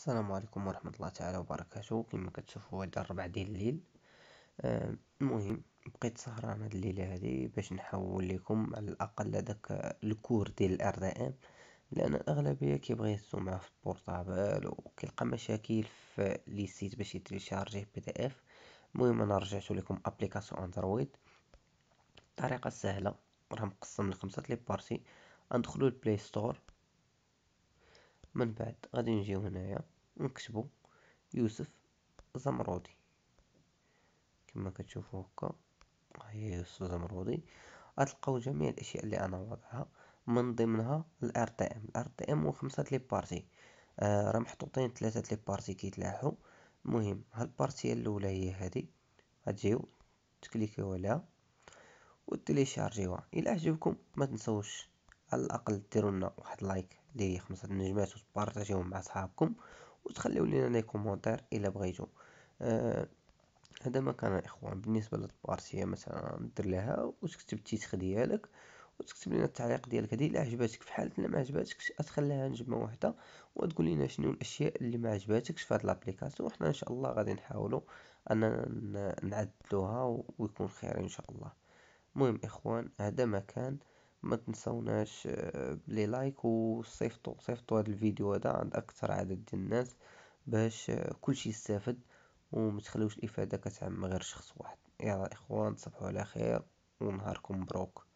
السلام عليكم ورحمة الله تعالى وبركاته كما كتشوفوا هذا الربع ديال الليل آه، المهم بقيت سهران هذه الليلة هذه باش نحول لكم على الأقل هذاك الكور ديال الار دي ام لأن الأغلبية كيبغي يهزو معاه في البورطابل وكيلقى مشاكل في لي سيت باش يتريشارجيه بي دي اف المهم أنا رجعتو لكم أبليكاسيون أندرويد الطريقة سهلة راه مقسم لخمسة لي بارتي غندخلو البلاي ستور من بعد غادي نجيو هنايا نكتبو يوسف زمرودي كما كتشوفوا هكا هي يوسف زمرودي غتلقاو جميع الاشياء اللي انا واضعها من ضمنها الار تي ام الار تي ام وخمسه لي بارتي آه راه محطوطين ثلاثه لي بارتي كيتلاحو المهم هالبارتي الاولى هي هذه غتجيو تكليكيو عليها وتيليشارجيوها الى عجبكم ما تنسوش على الاقل ديروا لنا واحد لايك اللي خمسة نجمات وتبارطاجيوهم مع اصحابكم وتخليو لينا لي كومونتير الا بغيتو آه هذا ما كان اخوان بالنسبه للبارتيه مثلا دير لها وتكتب التيتخ ديالك وتكتب لنا التعليق ديالك هذه الا عجباتك في حاله ما عجباتكش اتخليها نجمه واحده وتقول لنا شنو الاشياء اللي ما عجباتكش في هذه الابليكاسيون وحنا ان شاء الله غادي نحاولوا اننا نعدلوها ويكون خير ان شاء الله المهم اخوان هذا ما كان ما تنسوناش بلي آه، لايك وصيفطوا صيفطوا هذا الفيديو هذا عند اكثر عدد ديال الناس باش آه، كلشي يستافد وما تخليوش الافاده كتعم غير شخص واحد يلا اخوان تصبحوا على خير ونهاركم مبروك